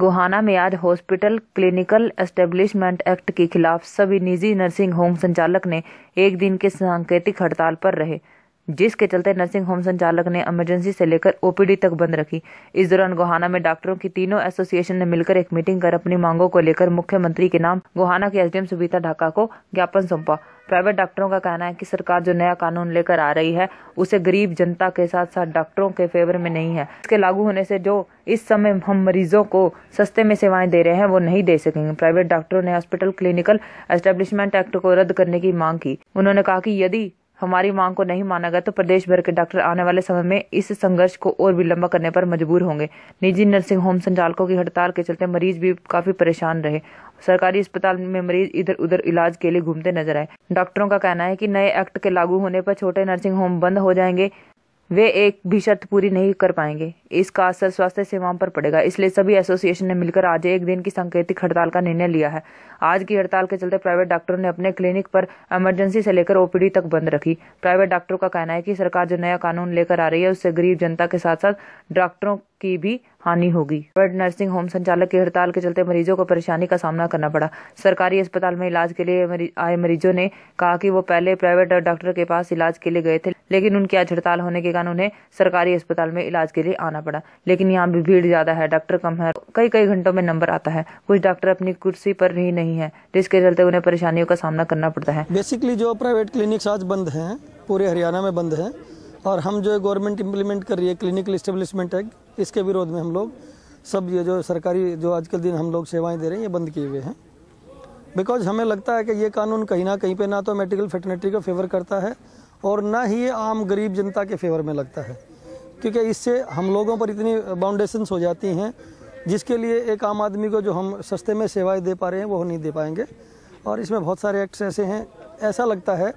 गोहाना में आज hospital clinical establishment act के खिलाफ सभी निजी नर्सिंग होम संचालक ने एक दिन के सांकेतिक हड़ताल पर रहे जिसके चलते नर्सिंग होम संचालक ने इमरजेंसी से लेकर ओपीडी तक बंद रखी इस दौरान गोहाना में डॉक्टरों की तीनों एसोसिएशन ने मिलकर एक मीटिंग कर अपनी मांगों को लेकर मुख्यमंत्री के नाम गोहाना के एसडीएम सुबीता ढाका को ज्ञापन सौंपा प्राइवेट डॉक्टरों का कहना है कि सरकार जो नया कानून लेकर आ रही है उसे गरीब जनता के साथ साथ डॉक्टरों के फेवर में नहीं है इसके लागू होने से जो इस समय हम मरीजों को सस्ते में सेवाएं दे रहे हैं वो नहीं दे सकेंगे प्राइवेट डॉक्टरों ने हॉस्पिटल क्लिनिकल एस्टेब्लिशमेंट एक्ट को रद्द करने की मांग की उन्होंने कहा कि यदि हमारी मांग को नहीं माना गया तो प्रदेश भर के डॉक्टर आने वाले समय में इस संघर्ष को और भी लंबा करने पर मजबूर होंगे निजी नर्सिंग होम संचालकों की हड़ताल के चलते मरीज भी काफी परेशान रहे सरकारी अस्पताल में मरीज इधर उधर इलाज के लिए घूमते नजर आए डॉक्टरों का कहना है कि नए एक्ट के लागू होने पर छोटे नर्सिंग होम बंद हो जाएंगे वे एक भी शर्त पूरी नहीं कर पाएंगे इसका असर स्वास्थ्य सेवाओं पर पड़ेगा इसलिए सभी एसोसिएशन ने मिलकर आज एक दिन की सांकेतिक हड़ताल का निर्णय लिया है आज की हड़ताल के चलते प्राइवेट डॉक्टरों ने अपने क्लिनिक पर इमरजेंसी से लेकर ओपीडी तक बंद रखी प्राइवेट डॉक्टरों का कहना है कि सरकार जो नया कानून लेकर आ रही है उससे गरीब जनता के साथ साथ डॉक्टरों की भी हानि होगी बर्ड नर्सिंग होम संचालक की हड़ताल के चलते मरीजों को परेशानी का सामना करना पड़ा सरकारी अस्पताल में इलाज के लिए आए मरीजों ने कहा कि वो पहले प्राइवेट डॉक्टर के पास इलाज के लिए गए थे लेकिन उनकी आज हड़ताल होने के कारण उन्हें सरकारी अस्पताल में इलाज के लिए आना पड़ा लेकिन यहाँ भी भीड़ ज्यादा है डॉक्टर कम है कई कई घंटों में नंबर आता है कुछ डॉक्टर अपनी कुर्सी पर ही नहीं है जिसके चलते उन्हें परेशानियों का सामना करना पड़ता है बेसिकली जो प्राइवेट क्लिनिक आज बंद है पूरे हरियाणा में बंद है और हम जो गवर्नमेंट इम्प्लीमेंट कर रही है क्लिनिकल इस्टेब्लिशमेंट एक्ट इसके विरोध में हम लोग सब ये जो सरकारी जो आज के दिन हम लोग सेवाएं दे रहे हैं ये बंद किए हुए हैं बिकॉज हमें लगता है कि ये कानून कहीं ना कहीं पे ना तो मेडिकल फैटर्निटी का फेवर करता है और ना ही ये आम गरीब जनता के फेवर में लगता है क्योंकि इससे हम लोगों पर इतनी बाउंडेशन हो जाती हैं जिसके लिए एक आम आदमी को जो हम सस्ते में सेवाएँ दे पा रहे हैं वो नहीं दे पाएंगे और इसमें बहुत सारे एक्ट्स ऐसे हैं ऐसा लगता है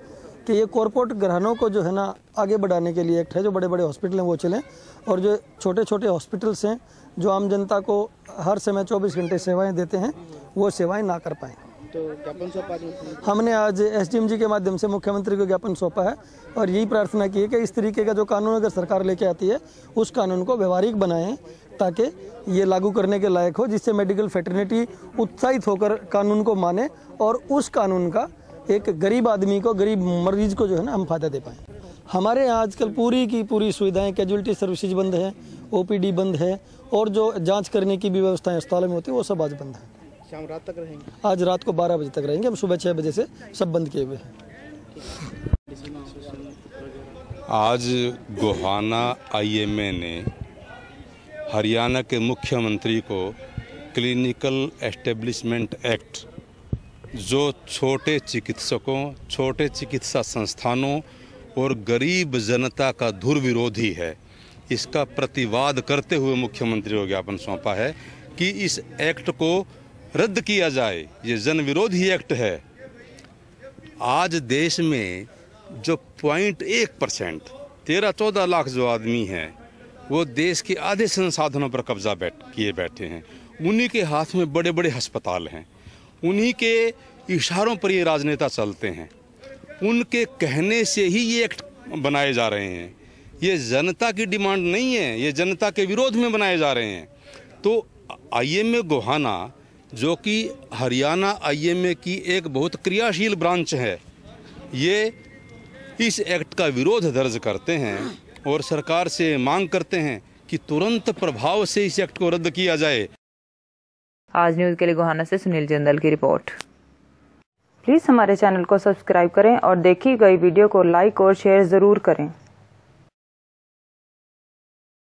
कि ये कॉरपोरेट ग्रहणों को जो है ना आगे बढ़ाने के लिए एक्ट है जो बड़े बड़े हॉस्पिटल हैं वो चलें और जो छोटे छोटे हॉस्पिटल्स हैं जो आम जनता को हर समय चौबीस घंटे सेवाएँ देते हैं वो सेवाएँ ना कर पाएँ तो ज्ञापन सौंपा हमने आज एस जी के माध्यम से मुख्यमंत्री को ज्ञापन सौंपा है और यही प्रार्थना की है कि इस तरीके का जो कानून अगर सरकार लेके आती है उस कानून को व्यवहारिक बनाएँ ताकि ये लागू करने के लायक हो जिससे मेडिकल फेटर्निटी उत्साहित होकर कानून को माने और उस कानून का एक गरीब आदमी को गरीब मरीज को जो है ना हम फ़ायदा दे पाए हमारे यहाँ आजकल पूरी की पूरी सुविधाएं कैजुअलिटी सर्विसेज बंद है ओपीडी बंद है और जो जांच करने की भी व्यवस्थाएं अस्पतालों में होती है वो सब आज बंद है शाम रात तक रहेंगे आज रात को 12 बजे तक रहेंगे हम सुबह छः बजे से सब बंद किए हुए हैं आज गोहाना आईएमए ने हरियाणा के मुख्यमंत्री को क्लिनिकल एस्टेब्लिशमेंट एक्ट जो छोटे चिकित्सकों छोटे चिकित्सा संस्थानों और गरीब जनता का विरोधी है इसका प्रतिवाद करते हुए मुख्यमंत्री को ज्ञापन सौंपा है कि इस एक्ट को रद्द किया जाए ये जन विरोधी एक्ट है आज देश में जो पॉइंट एक परसेंट तेरह चौदह लाख जो आदमी हैं वो देश के आधे संसाधनों पर कब्जा बैठ किए बैठे हैं उन्हीं के हाथ में बड़े बड़े अस्पताल हैं उन्हीं के इशारों पर ये राजनेता चलते हैं उनके कहने से ही ये एक्ट बनाए जा रहे हैं ये जनता की डिमांड नहीं है ये जनता के विरोध में बनाए जा रहे हैं तो आईएमए गोहाना जो कि हरियाणा आईएमए की एक बहुत क्रियाशील ब्रांच है ये इस एक्ट का विरोध दर्ज करते हैं और सरकार से मांग करते हैं कि तुरंत प्रभाव से इस एक्ट को रद्द किया जाए आज न्यूज़ के लिए गोहाना से सुनील जिंदल की रिपोर्ट प्लीज़ हमारे चैनल को सब्सक्राइब करें और देखी गई वीडियो को लाइक और शेयर ज़रूर करें